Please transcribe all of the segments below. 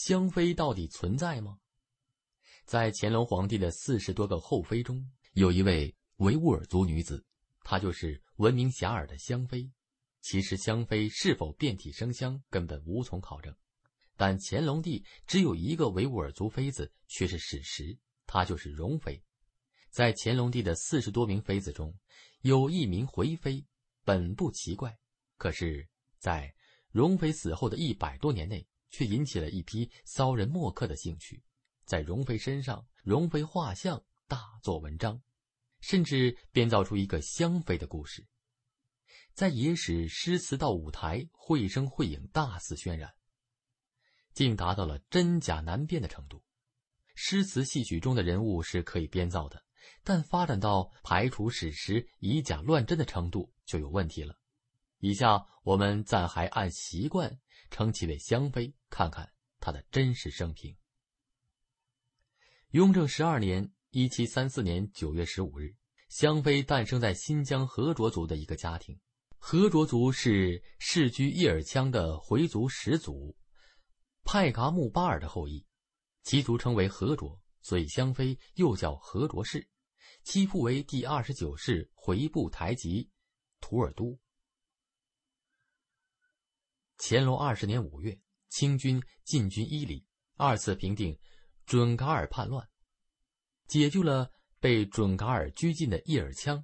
香妃到底存在吗？在乾隆皇帝的四十多个后妃中，有一位维吾尔族女子，她就是闻名遐迩的香妃。其实，香妃是否遍体生香，根本无从考证。但乾隆帝只有一个维吾尔族妃子，却是史实。她就是容妃。在乾隆帝的四十多名妃子中，有一名回妃，本不奇怪。可是，在容妃死后的一百多年内。却引起了一批骚人墨客的兴趣，在容妃身上，容妃画像大做文章，甚至编造出一个香妃的故事，在野史、诗词到舞台，绘声绘影，大肆渲染，竟达到了真假难辨的程度。诗词戏曲中的人物是可以编造的，但发展到排除史实，以假乱真的程度，就有问题了。以下我们暂还按习惯称其为香妃，看看她的真实生平。雍正十二年 （1734 年 ）9 月15日，香妃诞生在新疆和卓族的一个家庭。和卓族是世居叶尔羌的回族始祖派噶木巴尔的后裔，其族称为和卓，所以香妃又叫和卓氏。其父为第二十九世回部台吉图尔都。乾隆二十年五月，清军进军伊犁，二次平定准噶尔叛乱，解救了被准噶尔拘禁的叶尔羌、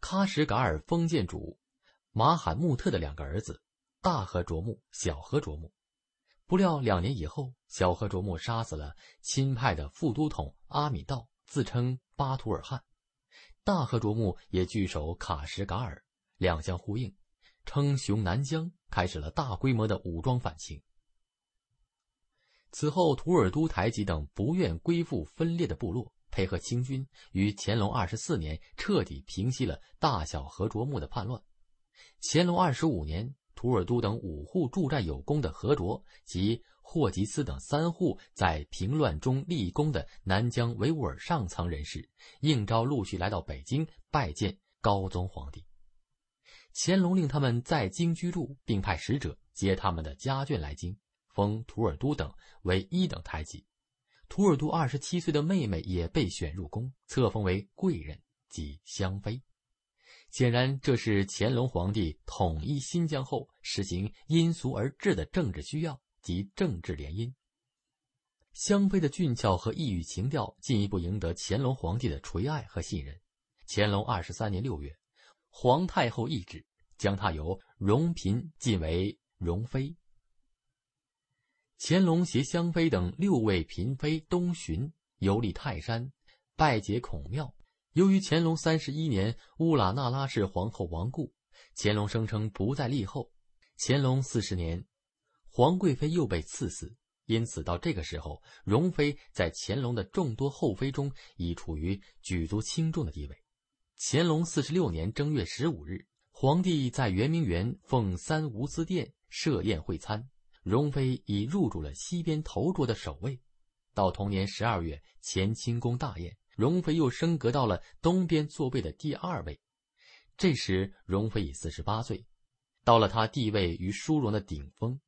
喀什噶尔封建主马罕穆特的两个儿子大和卓木、小和卓木。不料两年以后，小和卓木杀死了亲派的副都统阿米道，自称巴图尔汗；大和卓木也据守喀什噶尔，两相呼应。称雄南疆，开始了大规模的武装反清。此后，土尔都、台吉等不愿归附分裂的部落，配合清军，于乾隆二十四年彻底平息了大小和卓木的叛乱。乾隆二十五年，土尔都等五户驻寨有功的和卓及霍吉斯等三户在平乱中立功的南疆维吾尔上层人士，应召陆续来到北京拜见高宗皇帝。乾隆令他们在京居住，并派使者接他们的家眷来京，封土尔都等为一等太监。土尔都二十七岁的妹妹也被选入宫，册封为贵人及香妃。显然，这是乾隆皇帝统一新疆后实行因俗而治的政治需要及政治联姻。香妃的俊俏和异域情调进一步赢得乾隆皇帝的垂爱和信任。乾隆二十三年六月。皇太后懿旨，将她由容嫔晋为容妃。乾隆携香妃等六位嫔妃东巡，游历泰山，拜谒孔庙。由于乾隆三十一年，乌拉那拉氏皇后亡故，乾隆声称不再立后。乾隆四十年，皇贵妃又被赐死，因此到这个时候，容妃在乾隆的众多后妃中已处于举足轻重的地位。乾隆四十六年正月十五日，皇帝在圆明园奉三无私殿设宴会餐，容妃已入住了西边头桌的首位。到同年十二月乾清宫大宴，容妃又升格到了东边座位的第二位。这时，容妃已四十八岁，到了她地位与殊荣的顶峰。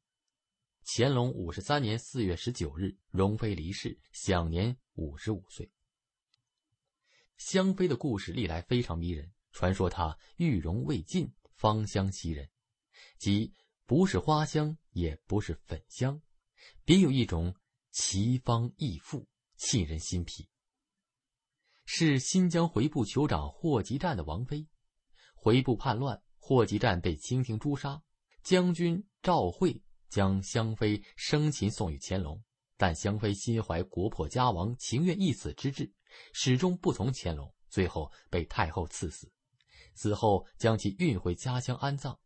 乾隆五十三年四月十九日，容妃离世，享年五十五岁。香妃的故事历来非常迷人。传说她玉容未尽，芳香袭人，即不是花香，也不是粉香，别有一种奇芳异馥，沁人心脾。是新疆回部酋长霍吉战的王妃。回部叛乱，霍吉战被清廷诛杀，将军赵惠将香妃生擒送与乾隆，但香妃心怀国破家亡，情愿一死之志。始终不从乾隆，最后被太后赐死。死后将其运回家乡安葬，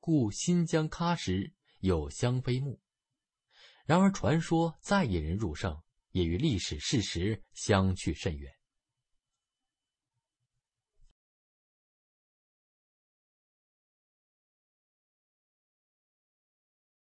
故新疆喀什有香妃墓。然而，传说再引人入胜，也与历史事实相去甚远。